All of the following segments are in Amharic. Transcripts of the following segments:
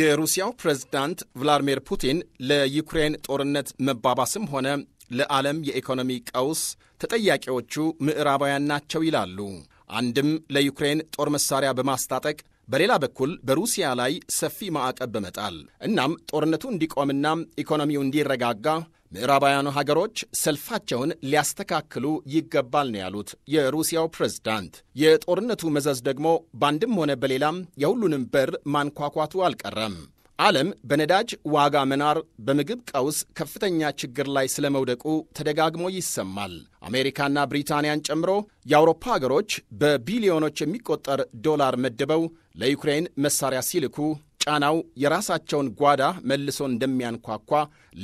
የሩሲያው ፕሬዝዳንት ቭላዲሚር ፑቲን ለዩክሬን ጦርነት መባባስም ሆነ ለዓለም የኢኮኖሚ ቀውስ ተጠያቂዎቹ ምዕራባውያን ናቸው ይላሉ። አንድም ለዩክሬን ጦር መሳሪያ በማስታጠቅ በሌላ በኩል በሩሲያ ላይ ሰፊ ማዕቀብ በመጣል እናም ጦርነቱ እንዲቆምና ኢኮኖሚው እንዲረጋጋ ምዕራባውያኑ ሀገሮች ሰልፋቸውን ሊያስተካክሉ ይገባል ነው ያሉት የሩሲያው ፕሬዝዳንት። የጦርነቱ መዘዝ ደግሞ በአንድም ሆነ በሌላም የሁሉንም በር ማንኳኳቱ አልቀረም። ዓለም በነዳጅ ዋጋ መናር በምግብ ቀውስ ከፍተኛ ችግር ላይ ስለመውደቁ ተደጋግሞ ይሰማል። አሜሪካና ብሪታንያን ጨምሮ የአውሮፓ ሀገሮች በቢሊዮኖች የሚቆጠር ዶላር መድበው ለዩክሬን መሳሪያ ሲልኩ ጫናው የራሳቸውን ጓዳ መልሶ እንደሚያንኳኳ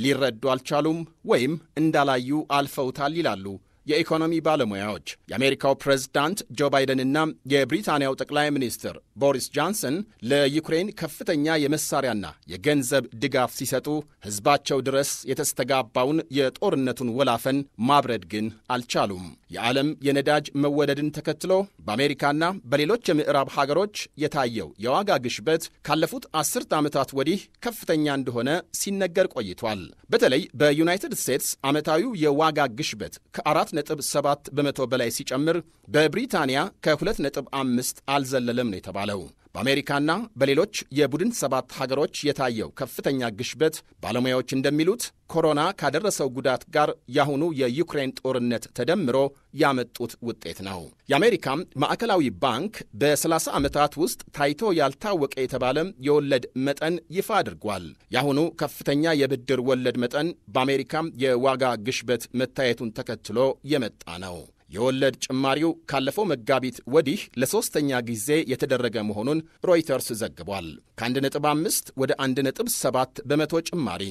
ሊረዱ አልቻሉም ወይም እንዳላዩ አልፈውታል ይላሉ የኢኮኖሚ ባለሙያዎች የአሜሪካው ፕሬዝዳንት ጆ ባይደንና የብሪታንያው ጠቅላይ ሚኒስትር ቦሪስ ጆንሰን ለዩክሬን ከፍተኛ የመሳሪያና የገንዘብ ድጋፍ ሲሰጡ ሕዝባቸው ድረስ የተስተጋባውን የጦርነቱን ወላፈን ማብረድ ግን አልቻሉም። የዓለም የነዳጅ መወደድን ተከትሎ በአሜሪካና በሌሎች የምዕራብ ሀገሮች የታየው የዋጋ ግሽበት ካለፉት አስርት ዓመታት ወዲህ ከፍተኛ እንደሆነ ሲነገር ቆይቷል። በተለይ በዩናይትድ ስቴትስ ዓመታዊው የዋጋ ግሽበት ከ4.7 በመቶ በላይ ሲጨምር በብሪታንያ ከ2.5 አልዘለለም ነው የተባለው። በአሜሪካና በሌሎች የቡድን ሰባት ሀገሮች የታየው ከፍተኛ ግሽበት ባለሙያዎች እንደሚሉት ኮሮና ካደረሰው ጉዳት ጋር የአሁኑ የዩክሬን ጦርነት ተደምሮ ያመጡት ውጤት ነው። የአሜሪካም ማዕከላዊ ባንክ በ30 ዓመታት ውስጥ ታይቶ ያልታወቀ የተባለም የወለድ መጠን ይፋ አድርጓል። የአሁኑ ከፍተኛ የብድር ወለድ መጠን በአሜሪካም የዋጋ ግሽበት መታየቱን ተከትሎ የመጣ ነው። የወለድ ጭማሪው ካለፈው መጋቢት ወዲህ ለሦስተኛ ጊዜ የተደረገ መሆኑን ሮይተርስ ዘግቧል። ከ1.5 ወደ 1.7 በመቶ ጭማሪ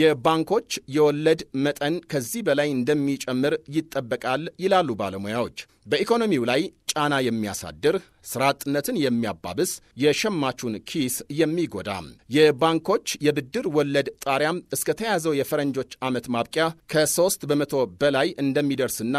የባንኮች የወለድ መጠን ከዚህ በላይ እንደሚጨምር ይጠበቃል ይላሉ ባለሙያዎች። በኢኮኖሚው ላይ ጫና የሚያሳድር ስራ አጥነትን የሚያባብስ የሸማቹን ኪስ የሚጎዳ የባንኮች የብድር ወለድ ጣሪያም እስከ ተያዘው የፈረንጆች ዓመት ማብቂያ ከ3 በመቶ በላይ እንደሚደርስና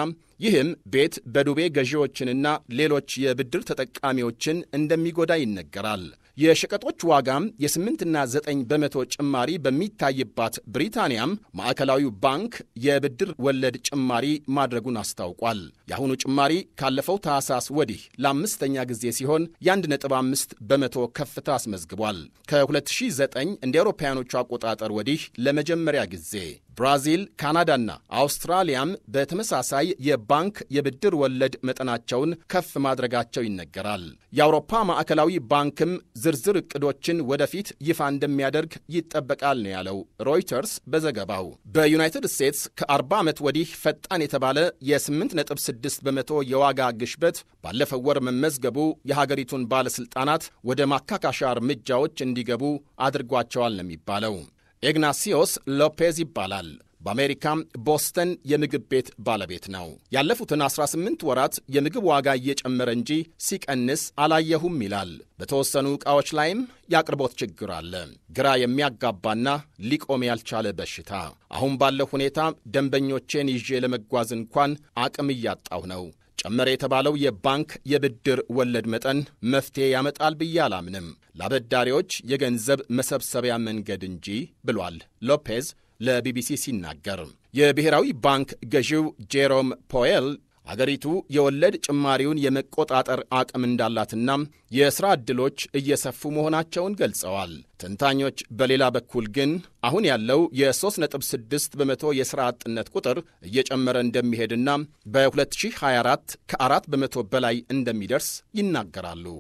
ይህም ቤት በዱቤ ገዢዎችንና ሌሎች የብድር ተጠቃሚዎችን እንደሚጎዳ ይነገራል። የሸቀጦች ዋጋም የስምንትና ዘጠኝ በመቶ ጭማሪ በሚታይባት ብሪታንያም ማዕከላዊው ባንክ የብድር ወለድ ጭማሪ ማድረጉን አስታውቋል። የአሁኑ ጭማሪ ካለፈው ታህሳስ ወዲህ ለአምስተኛ ጊዜ ሲሆን የ አምስት በመቶ ከፍታ አስመዝግቧል። ከ2009 እንደ አውሮፓውያኖቹ አቆጣጠር ወዲህ ለመጀመሪያ ጊዜ ብራዚል፣ ካናዳና አውስትራሊያም በተመሳሳይ የባንክ የብድር ወለድ መጠናቸውን ከፍ ማድረጋቸው ይነገራል። የአውሮፓ ማዕከላዊ ባንክም ዝርዝር እቅዶችን ወደፊት ይፋ እንደሚያደርግ ይጠበቃል ነው ያለው ሮይተርስ በዘገባው። በዩናይትድ ስቴትስ ከ40 ዓመት ወዲህ ፈጣን የተባለ የ8.6 በመቶ የዋጋ ግሽበት ባለፈው ወር መመዝገቡ የሀገሪቱን ባለሥልጣናት ወደ ማካካሻ እርምጃዎች እንዲገቡ አድርጓቸዋል ነው የሚባለው። ኤግናሲዮስ ሎፔዝ ይባላል። በአሜሪካ ቦስተን የምግብ ቤት ባለቤት ነው። ያለፉትን 18 ወራት የምግብ ዋጋ እየጨመረ እንጂ ሲቀንስ አላየሁም ይላል። በተወሰኑ ዕቃዎች ላይም የአቅርቦት ችግር አለ። ግራ የሚያጋባና ሊቆም ያልቻለ በሽታ። አሁን ባለው ሁኔታ ደንበኞቼን ይዤ ለመጓዝ እንኳን አቅም እያጣሁ ነው። ጨመረ የተባለው የባንክ የብድር ወለድ መጠን መፍትሄ ያመጣል ብዬ አላምንም፣ ለአበዳሪዎች የገንዘብ መሰብሰቢያ መንገድ እንጂ ብሏል ሎፔዝ ለቢቢሲ ሲናገር። የብሔራዊ ባንክ ገዢው ጄሮም ፖዌል አገሪቱ የወለድ ጭማሪውን የመቆጣጠር አቅም እንዳላትና የሥራ ዕድሎች እየሰፉ መሆናቸውን ገልጸዋል። ተንታኞች በሌላ በኩል ግን አሁን ያለው የ3.6 በመቶ የሥራ አጥነት ቁጥር እየጨመረ እንደሚሄድና በ2024 ከ4 በመቶ በላይ እንደሚደርስ ይናገራሉ።